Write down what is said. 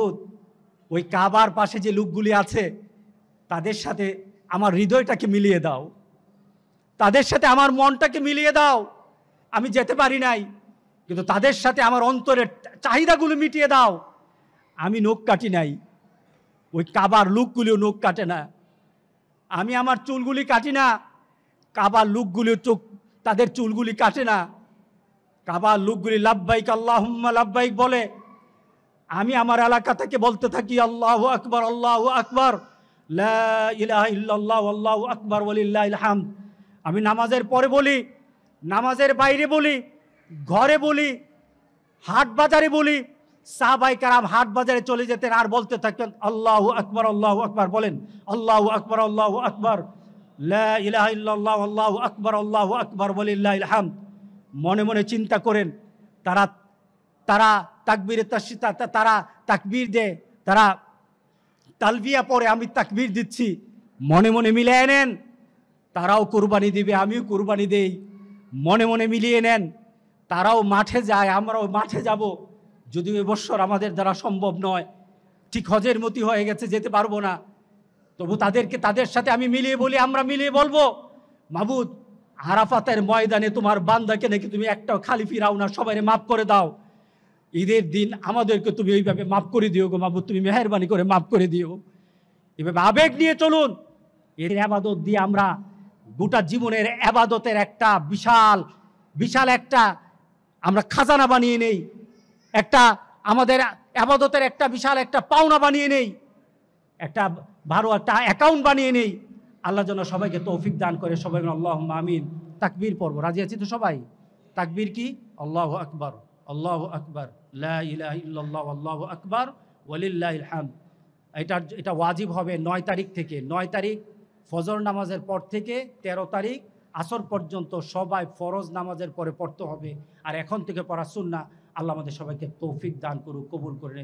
যাবৎ ওই কাবার পাশে যে লোকগুলি আছে তাদের সাথে আমার হৃদয়টাকে মিলিয়ে দাও তাদের সাথে আমার মনটাকে মিলিয়ে দাও আমি যেতে পারি নাই কিন্তু তাদের সাথে আমার অন্তরের চাহিদাগুলো মিটিয়ে দাও আমি নোখ কাটি নাই ওই কাবার লুকগুলিও নোখ কাটে না আমি আমার চুলগুলি কাটি না কাবার লুকগুলিও চোখ তাদের চুলগুলি কাটে না কাবার লুকগুলি লাভবাইক আল্লাহ লাভবাইক বলে আমি আমার এলাকা থেকে বলতে থাকি আল্লাহ আকবর আল্লাহ আকবর ইল্লাহ আল্লাহ আকবর বলিল্লাহ আমি নামাজের পরে বলি নামাজের বাইরে বলি ঘরে বলি হাট বাজারে বলি সাহাবাই কারাম হাট বাজারে চলে যেতেন আর বলতে থাকতেন আল্লাহ আকবর আল্লাহ আকবর বলেন আল্লাহ আকবর আল্লাহ আকবর ইলাহ আল্লাহ আকবর আল্লাহ আকবর বলিল্লাহ ইলহাম মনে মনে চিন্তা করেন তারা তারা তাকবীরে তারা তাকবীর দে তারা তালবিয়া পরে আমি তাকবীর দিচ্ছি মনে মনে মিলিয়ে নেন তারাও কোরবানি দিবে আমিও কোরবানি দেই মনে মনে মিলিয়ে নেন তারাও মাঠে যায় আমরাও মাঠে যাব যদিও এবছর আমাদের দ্বারা সম্ভব নয় ঠিক হজের মতি হয়ে গেছে যেতে পারবো না তবু তাদেরকে তাদের সাথে আমি মিলিয়ে বলি আমরা মিলিয়ে বলবো মাবুদ হারাফাতের ময়দানে তোমার বান্দাকে নাকি তুমি একটা খালি ফিরাও না সবাই মাফ করে দাও ঈদের দিন আমাদেরকে তুমি ওইভাবে মাফ করে দিও গো মাহবুব তুমি মেহরবানি করে মাফ করে দিও এভাবে আবেগ নিয়ে চলুন এর আবাদত দিয়ে আমরা গোটা জীবনের আবাদতের একটা বিশাল বিশাল একটা আমরা খাজানা বানিয়ে নেই একটা আমাদের আবাদতের একটা বিশাল একটা পাওনা বানিয়ে নেই একটা ভালো একটা অ্যাকাউন্ট বানিয়ে নেই আল্লাহ যেন সবাইকে তৌফিক দান করে সবাই আল্লাহ আমিন তাকবীর পর্ব রাজি আছি তো সবাই তাকবীর কি আল্লাহ আকবর আল্লাহ আকবর লাহ আল্লাহ আকবর ওলিল্লাহ ইলহাম এটা এটা ওয়াজিব হবে নয় তারিখ থেকে নয় তারিখ ফজর নামাজের পর থেকে ১৩ তারিখ আসর পর্যন্ত সবাই ফরজ নামাজের পরে পড়তে হবে আর এখন থেকে পড়া না আল্লাহ আমাদের সবাইকে তৌফিক দান করুক কবুল করে